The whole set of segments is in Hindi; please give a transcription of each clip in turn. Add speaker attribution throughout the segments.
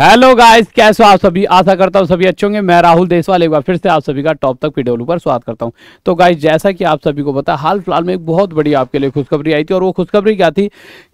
Speaker 1: हेलो गाइस कैसे हो आप सभी आशा करता हूँ सभी अच्छे होंगे मैं राहुल देशवाल एक बार फिर से आप सभी का टॉप तक वीडियो पर स्वागत करता हूँ तो गाइस जैसा कि आप सभी को पता हाल फिलहाल में एक बहुत बड़ी आपके लिए खुशखबरी आई थी और वो खुशखबरी क्या थी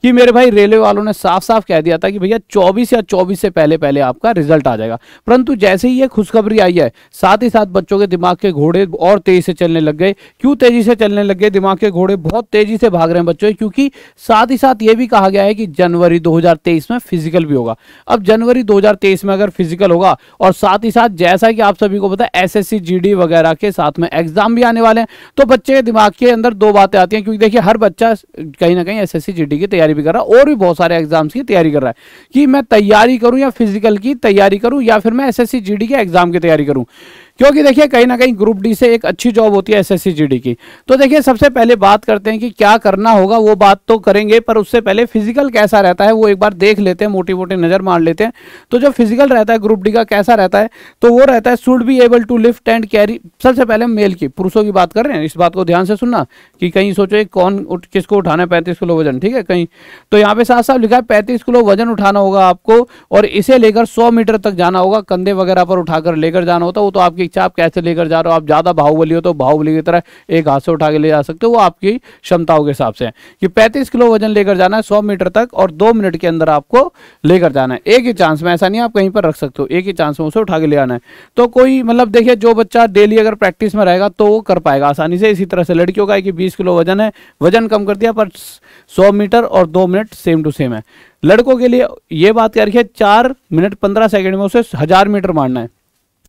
Speaker 1: कि मेरे भाई रेलवे वालों ने साफ साफ कह दिया था कि भैया चौबीस या चौबीस से पहले पहले आपका रिजल्ट आ जाएगा परंतु जैसे ही ये खुशखबरी आई है साथ ही साथ बच्चों के दिमाग के घोड़े और तेजी से चलने लग गए क्यों तेजी से चलने लग गए दिमाग के घोड़े बहुत तेजी से भाग रहे हैं बच्चों क्योंकि साथ ही साथ ये भी कहा गया है कि जनवरी दो में फिजिकल भी होगा अब जनवरी 2023 में अगर फिजिकल होगा और साथ ही साथ जैसा कि आप सभी को पता है एस जीडी वगैरह के साथ में एग्जाम भी आने वाले हैं तो बच्चे के दिमाग के अंदर दो बातें आती हैं क्योंकि देखिए हर बच्चा कहीं ना कहीं एस एस की तैयारी भी कर रहा है और भी बहुत सारे एग्जाम्स की तैयारी कर रहा है कि मैं तैयारी करूँ या फिजिकल की तैयारी करूँ या फिर मैं एस एस के एग्जाम की तैयारी करूँ क्योंकि देखिए कहीं ना कहीं ग्रुप डी से एक अच्छी जॉब होती है एसएससी जीडी की तो देखिए सबसे पहले बात करते हैं कि क्या करना होगा वो बात तो करेंगे पर उससे पहले फिजिकल कैसा रहता है वो एक बार देख लेते हैं मोटी मोटी नजर मार लेते हैं तो जो फिजिकल रहता है ग्रुप डी का कैसा रहता है तो वो रहता है should be able to lift and carry सबसे पहले मेल की पुरुषों की बात कर रहे हैं इस बात को ध्यान से सुनना कि कहीं सोचो कौन किसको उठाना है पैंतीस किलो वजन ठीक है कहीं तो यहाँ पे साथ साथ लिखा है पैंतीस किलो वजन उठाना होगा आपको और इसे लेकर सौ मीटर तक जाना होगा कंधे वगैरह पर उठाकर लेकर जाना होता वो तो आपकी इच्छा आप कैसे लेकर जा रहे हो आप ज़्यादा बाहुबली हो तो बाहुबली की तरह एक हाथ से उठा के ले जा सकते हो वो आपकी क्षमताओं के हिसाब से कि पैंतीस किलो वजन लेकर जाना है सौ मीटर तक और दो मिनट के अंदर आपको लेकर जाना है एक ही चांस में ऐसा नहीं आप कहीं पर रख सकते हो एक ही चांस में उसे उठा के ले आना है तो कोई मतलब देखिए जो बच्चा डेली अगर प्रैक्टिस में रहेगा तो वो कर पाएगा आसानी से इसी तरह से लड़कियों का है कि बीस किलो वजन है वजन कम कर दिया पर सौ मीटर और दो मिनट सेम टू सेम है लड़कों के लिए ये बात क्या है चार मिनट पंद्रह सेकंड में उसे हजार मीटर मारना है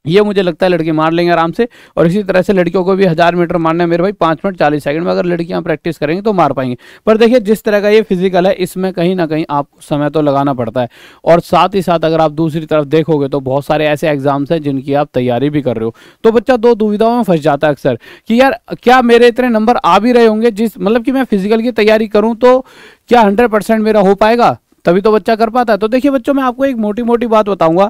Speaker 1: ये मुझे लगता है लड़के मार लेंगे आराम से और इसी तरह से लड़कियों को भी हज़ार मीटर मारना है मेरे भाई पाँच मिनट चालीस सेकंड में अगर लड़कियां प्रैक्टिस करेंगे तो मार पाएंगे पर देखिए जिस तरह का ये फिजिकल है इसमें कहीं ना कहीं आपको समय तो लगाना पड़ता है और साथ ही साथ अगर आप दूसरी तरफ देखोगे तो बहुत सारे ऐसे एग्जाम्स हैं जिनकी आप तैयारी भी कर रहे हो तो बच्चा दो दुविधाओं में फंस जाता है अक्सर कि यार क्या मेरे इतने नंबर आ भी रहे होंगे जिस मतलब कि मैं फिजिकल की तैयारी करूँ तो क्या हंड्रेड परसेंट मेरा हो पाएगा तभी तो बच्चा कर पाता है तो देखिए बच्चों मैं आपको एक मोटी मोटी बात बताऊंगा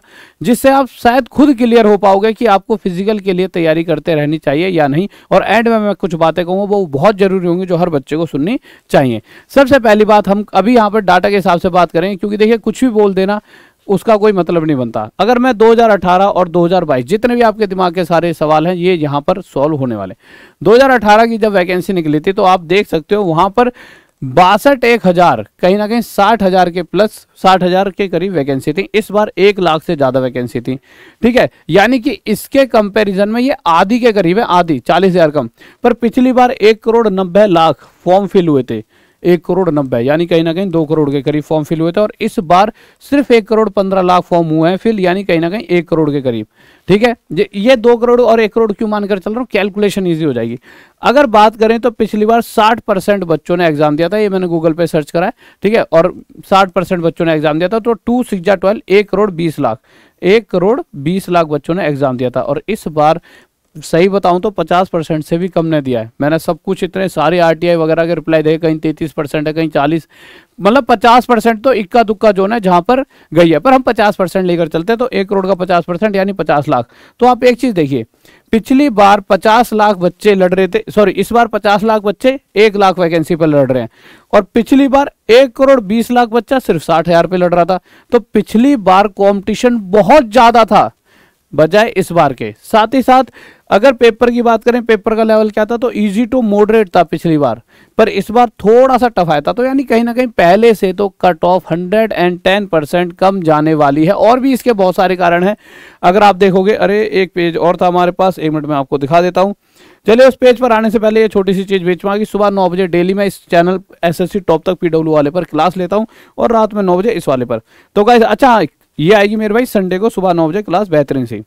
Speaker 1: जिससे आप शायद खुद क्लियर हो पाओगे कि आपको फिजिकल के लिए तैयारी करते रहनी चाहिए या नहीं और एंड में मैं कुछ बातें कहूँगा वो बहुत जरूरी होंगी जो हर बच्चे को सुननी चाहिए सबसे पहली बात हम अभी यहाँ पर डाटा के हिसाब से बात करेंगे क्योंकि देखिए कुछ भी बोल देना उसका कोई मतलब नहीं बनता अगर मैं 2018 और 2022 जितने भी आपके दिमाग के सारे सवाल हैं ये यहाँ पर सॉल्व होने वाले 2018 की जब वैकेंसी निकली थी तो आप देख सकते हो वहाँ पर बासठ एक हजार कहीं ना कहीं साठ हजार के प्लस साठ हजार के करीब वैकेंसी थी इस बार एक लाख से ज्यादा वैकेंसी थी ठीक है यानी कि इसके कंपैरिजन में ये आधी के करीब है आधी चालीस हजार कम पर पिछली बार एक करोड़ नब्बे लाख फॉर्म फिल हुए थे एक करोड़ नब्बे यानी कहीं ना कहीं दो करोड़ के करीब फॉर्म फिल हुए थे और इस बार सिर्फ एक करोड़ पंद्रह लाख फॉर्म हुए हैं फिल यानी कहीं ना कहीं एक करोड़ के करीब ठीक है ये दो करोड़ और एक करोड़ क्यों मानकर चल रहा हूँ कैलकुलेशन ईजी हो जाएगी अगर बात करें तो पिछली बार साठ बच्चों ने एग्जाम दिया था ये मैंने गूगल पर सर्च करा है ठीक है और साठ बच्चों ने एग्जाम दिया था तो टू सिक्स ट्वेल्व एक करोड़ बीस लाख एक करोड़ बीस लाख बच्चों ने एग्जाम दिया था और इस बार सही बताऊं तो 50 परसेंट से भी कम ने दिया है मैंने सब कुछ इतने सारे आरटीआई वगैरह के रिप्लाई दे कहीं 33 परसेंट है कहीं 40 मतलब 50 परसेंट तो इक्का दुक्का जो है जहां पर गई है पर हम 50 परसेंट लेकर चलते हैं तो एक करोड़ का 50 परसेंट यानी 50 लाख तो आप एक चीज देखिए पिछली बार पचास लाख बच्चे लड़ रहे थे सॉरी इस बार पचास लाख बच्चे एक लाख वैकेंसी पर लड़ रहे हैं और पिछली बार एक करोड़ बीस लाख बच्चा सिर्फ साठ हजार पे लड़ रहा था तो पिछली बार कॉम्पिटिशन बहुत ज्यादा था बजाय इस बार के साथ ही साथ अगर पेपर की बात करें पेपर का लेवल क्या था तो इजी टू मॉडरेट था पिछली बार पर इस बार थोड़ा सा टफ आया था तो यानी कहीं ना कहीं पहले से तो cut off hundred and ten percent कम जाने वाली है और भी इसके बहुत सारे कारण हैं अगर आप देखोगे अरे एक पेज और था हमारे पास एक मिनट में आपको दिखा देता हूँ चलिए उस पेज पर आने से पहले ये छोटी सी चीज़ बेच में सुबह नौ बजे डेली मैं इस चैनल सी टॉप तक पीडब्ल्यू वाले पर क्लास लेता हूँ और रात में नौ बजे इस वाले पर तो गाइज अच्छा ये आएगी मेरे भाई संडे को सुबह नौ बजे क्लास बेहतरीन सी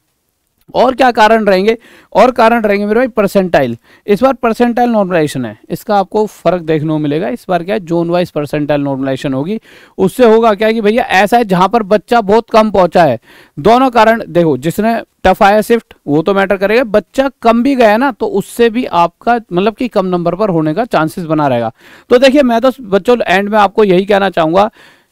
Speaker 1: और क्या कारण रहेंगे और कारण रहेंगे मेरे भाई परसेंटाइल इस बार परसेंटाइल नॉर्मलाइजेशन है इसका आपको फर्क देखने को मिलेगा इस बार क्या है जोन वाइज परसेंटाइल नॉर्मलाइजेशन होगी उससे होगा क्या कि भैया ऐसा है जहां पर बच्चा बहुत कम पहुंचा है दोनों कारण देखो जिसने टफ आया शिफ्ट वो तो मैटर करेगा बच्चा कम भी गया ना तो उससे भी आपका मतलब कि कम नंबर पर होने का चांसेस बना रहेगा तो देखिए मैं तो बच्चों एंड में आपको यही कहना चाहूंगा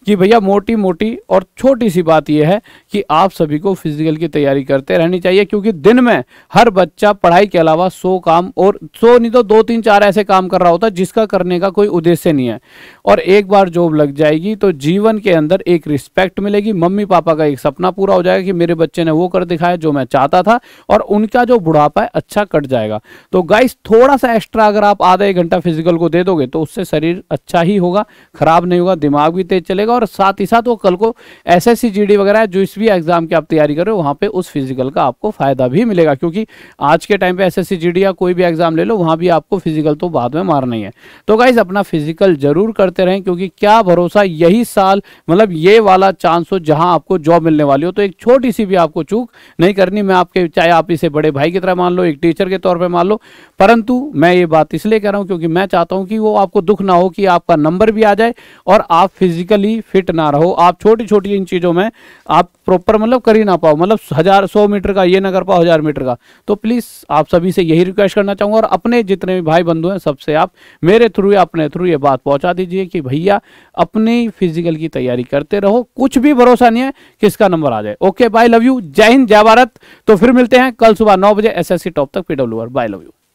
Speaker 1: कि भैया मोटी मोटी और छोटी सी बात यह है कि आप सभी को फिजिकल की तैयारी करते रहनी चाहिए क्योंकि दिन में हर बच्चा पढ़ाई के अलावा सो काम और सो नहीं तो दो तीन चार ऐसे काम कर रहा होता है जिसका करने का कोई उद्देश्य नहीं है और एक बार जॉब लग जाएगी तो जीवन के अंदर एक रिस्पेक्ट मिलेगी मम्मी पापा का एक सपना पूरा हो जाएगा कि मेरे बच्चे ने वो कर दिखाया जो मैं चाहता था और उनका जो बुढ़ापा है अच्छा कट जाएगा तो गाइस थोड़ा सा एक्स्ट्रा अगर आप आधा एक घंटा फिजिकल को दे दोगे तो उससे शरीर अच्छा ही होगा खराब नहीं होगा दिमाग भी तेज चलेगा और साथ ही साथ वो कल को एस एस वगैरह जो इस भी एग्जाम की आप तैयारी कर रहे हो वहाँ पे उस फिजिकल का आपको फायदा भी मिलेगा क्योंकि आज के टाइम पे एस एस या कोई भी एग्जाम ले लो वहाँ भी आपको फिजिकल तो बाद में मारना ही है तो गाइज अपना फिजिकल जरूर करते रहें क्योंकि क्या भरोसा यही साल मतलब ये वाला चांस हो जहाँ आपको जॉब मिलने वाली हो तो एक छोटी सी भी आपको चूक नहीं करनी मैं आपके चाहे आप इसे बड़े भाई की तरह मान लो एक टीचर के तौर पर मान लो परंतु मैं ये बात इसलिए कह रहा हूँ क्योंकि मैं चाहता हूँ कि वो आपको दुख ना हो कि आपका नंबर भी आ जाए और आप फिजिकली फिट ना रहो आप छोटी छोटी इन चीज़ों में आप प्रॉपर मतलब कर ही ना पाओ मतलब हज़ार सौ मीटर का ये ना कर पाओ हज़ार मीटर का तो प्लीज़ आप सभी से यही रिक्वेस्ट करना चाहूँगा और अपने जितने भी भाई बंधु हैं सबसे आप मेरे थ्रू या अपने थ्रू ये बात पहुँचा दीजिए कि भैया अपनी फिजिकल की तैयारी करते रहो कुछ भी भरोसा नहीं है किसका नंबर आ जाए ओके बाय लव यू जय हिंद जय भारत तो फिर मिलते हैं कल सुबह नौ बजे एस टॉप तक पी बाय लव यू